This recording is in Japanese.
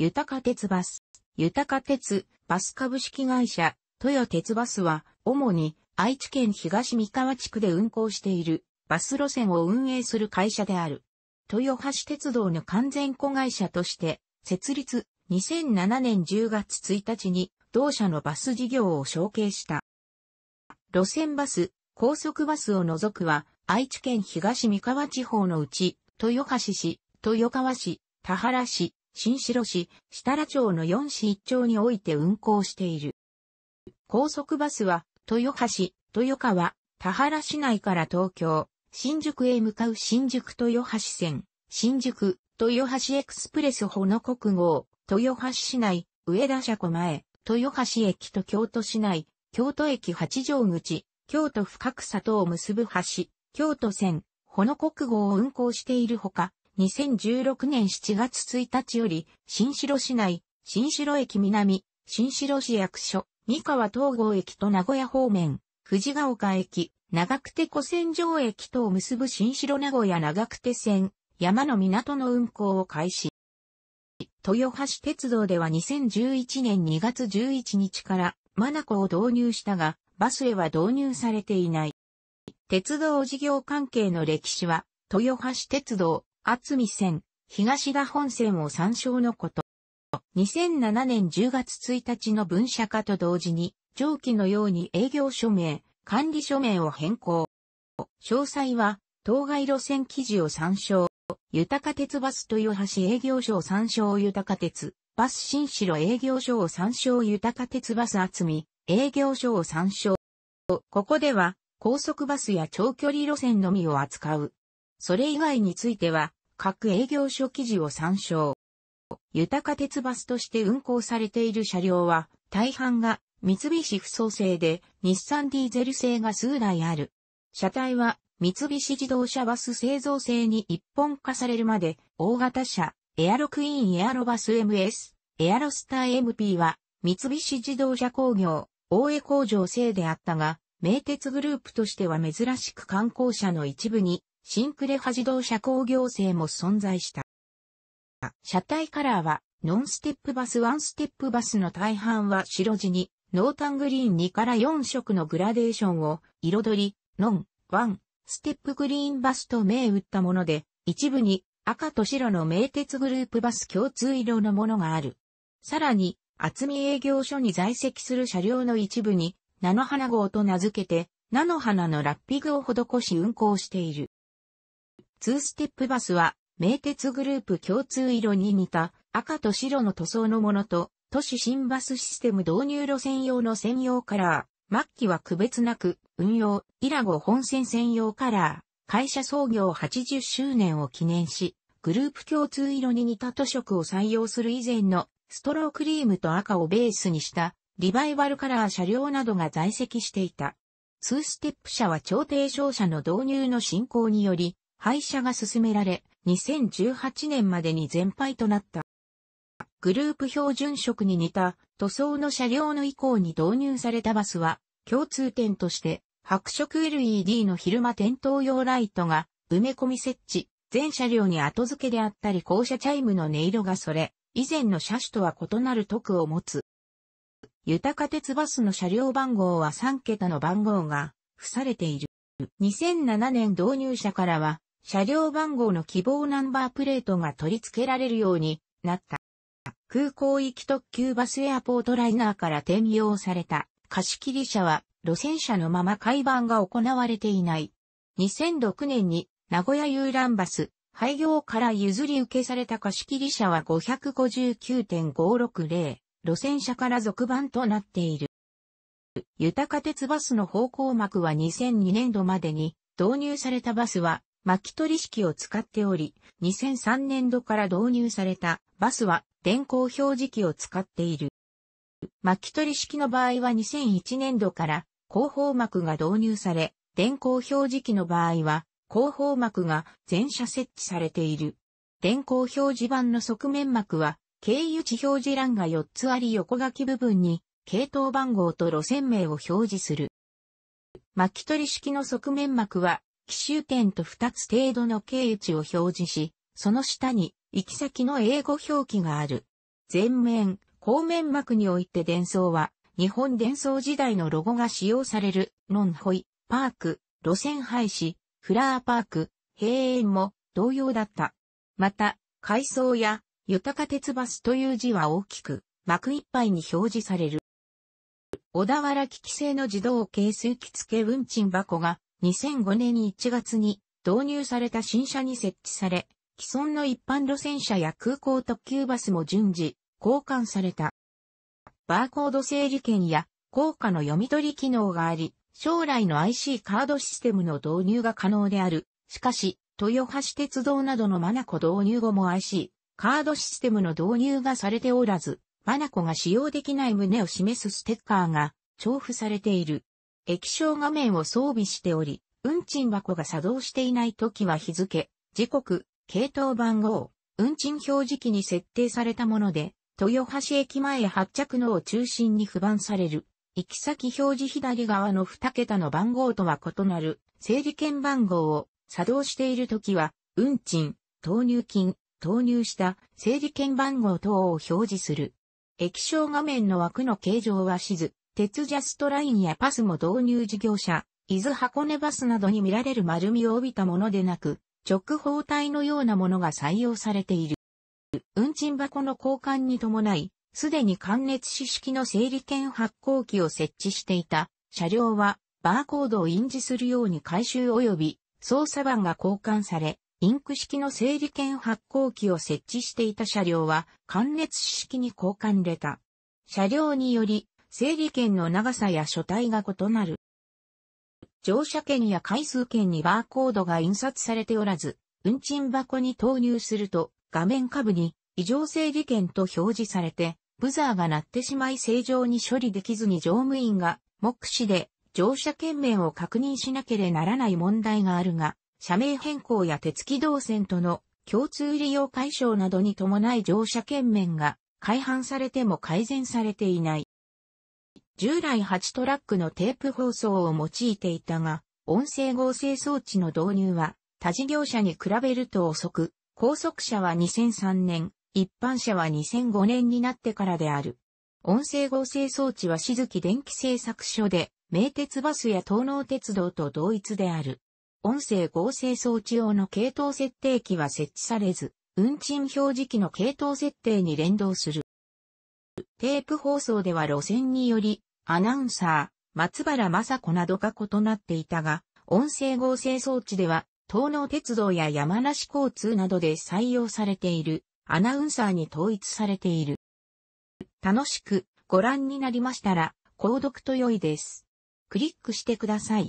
豊か鉄バス、豊か鉄、バス株式会社、豊鉄バスは、主に愛知県東三河地区で運行しているバス路線を運営する会社である。豊橋鉄道の完全子会社として、設立2007年10月1日に同社のバス事業を承継した。路線バス、高速バスを除くは、愛知県東三河地方のうち、豊橋市、豊川市、田原市、新城市、設楽町の4市1町において運行している。高速バスは、豊橋、豊川、田原市内から東京、新宿へ向かう新宿豊橋線、新宿、豊橋エクスプレスほの国号、豊橋市内、上田車庫前、豊橋駅と京都市内、京都駅八条口、京都深草とを結ぶ橋、京都線、ほの国号を運行しているほか、2016年7月1日より、新城市内、新城駅南、新城市役所、三河東郷駅と名古屋方面、藤ヶ丘駅、長久手古戦場駅とを結ぶ新城名古屋長久手線、山の港の運行を開始。豊橋鉄道では2011年2月11日からマナコを導入したが、バスへは導入されていない。鉄道事業関係の歴史は、豊橋鉄道、厚見線、東田本線を参照のこと。2007年10月1日の分社化と同時に、上記のように営業署名、管理署名を変更。詳細は、当該路線記事を参照。豊か鉄バス豊橋営業所を参照豊か鉄、バス新城営業所を参照豊か鉄バス厚み、営業所を参照。ここでは、高速バスや長距離路線のみを扱う。それ以外については、各営業所記事を参照。豊か鉄バスとして運行されている車両は、大半が三菱不創製で、日産ディーゼル製が数台ある。車体は、三菱自動車バス製造製に一本化されるまで、大型車、エアロクイーンエアロバス MS、エアロスター MP は、三菱自動車工業、大江工場製であったが、名鉄グループとしては珍しく観光車の一部にシンクレハ自動車工業製も存在した。車体カラーは、ノンステップバスワンステップバスの大半は白地に、ノータングリーン2から4色のグラデーションを彩り、ノン、ワン、ステップグリーンバスと銘打ったもので、一部に赤と白の名鉄グループバス共通色のものがある。さらに、厚み営業所に在籍する車両の一部に、菜の花号と名付けて、菜の花のラッピングを施し運行している。2ステップバスは、名鉄グループ共通色に似た赤と白の塗装のものと、都市新バスシステム導入路線用の専用カラー、末期は区別なく運用、イラゴ本線専用カラー、会社創業80周年を記念し、グループ共通色に似た塗色を採用する以前のストロークリームと赤をベースにしたリバイバルカラー車両などが在籍していた。2ステップ車は超低床車の導入の進行により、廃車が進められ、2018年までに全廃となった。グループ標準色に似た塗装の車両の以降に導入されたバスは、共通点として、白色 LED の昼間点灯用ライトが埋め込み設置、全車両に後付けであったり校舎チャイムの音色がそれ、以前の車種とは異なる特を持つ。豊か鉄バスの車両番号は3桁の番号が付されている。2007年導入者からは車両番号の希望ナンバープレートが取り付けられるようになった。空港行き特急バスエアポートライナーから転用された貸切車は路線車のまま改版が行われていない。2006年に名古屋遊覧バス廃業から譲り受けされた貸切車は559.560路線車から続版となっている。豊か鉄バスの方向幕は2002年度までに導入されたバスは巻き取り式を使っており、2003年度から導入されたバスは電光表示器を使っている。巻き取り式の場合は2001年度から後方幕が導入され、電光表示器の場合は後方幕が全車設置されている。電光表示板の側面幕は経由地表示欄が4つあり横書き部分に系統番号と路線名を表示する。巻き取り式の側面幕は奇襲点と2つ程度の経値を表示し、その下に行き先の英語表記がある。前面、後面幕において伝送は、日本伝送時代のロゴが使用される、ノンホイ、パーク、路線廃止、フラーパーク、閉園も同様だった。また、階層や、豊か鉄バスという字は大きく、幕いっぱいに表示される。小田原機器製の自動計数機付運賃箱が2005年1月に導入された新車に設置され、既存の一般路線車や空港特急バスも順次交換された。バーコード整理券や効果の読み取り機能があり、将来の IC カードシステムの導入が可能である。しかし、豊橋鉄道などのマナコ導入後も IC カードシステムの導入がされておらず、マナコが使用できない旨を示すステッカーが重付されている。液晶画面を装備しており、運賃箱が作動していない時は日付、時刻、系統番号、運賃表示器に設定されたもので、豊橋駅前発着のを中心に不番される。行き先表示左側の2桁の番号とは異なる整理券番号を作動しているときは、運賃、投入金、投入した整理券番号等を表示する。液晶画面の枠の形状は静。鉄ジャストラインやパスも導入事業者、伊豆箱根バスなどに見られる丸みを帯びたものでなく、直方体のようなものが採用されている。運賃箱の交換に伴い、すでに関熱紙式の整理券発行機を設置していた車両は、バーコードを印字するように回収及び操作盤が交換され、インク式の整理券発行機を設置していた車両は、関熱式に交換れた。車両により、整理券の長さや書体が異なる。乗車券や回数券にバーコードが印刷されておらず、運賃箱に投入すると、画面下部に異常整理券と表示されて、ブザーが鳴ってしまい正常に処理できずに乗務員が目視で乗車券面を確認しなければならない問題があるが、社名変更や手付き動線との共通利用解消などに伴い乗車券面が改版されても改善されていない。従来8トラックのテープ放送を用いていたが、音声合成装置の導入は他事業者に比べると遅く、高速車は2003年、一般車は2005年になってからである。音声合成装置は静木電気製作所で、名鉄バスや東能鉄道と同一である。音声合成装置用の系統設定機は設置されず、運賃表示機の系統設定に連動する。テープ放送では路線によりアナウンサー、松原雅子などが異なっていたが、音声合成装置では、東能鉄道や山梨交通などで採用されている、アナウンサーに統一されている。楽しくご覧になりましたら、購読と良いです。クリックしてください。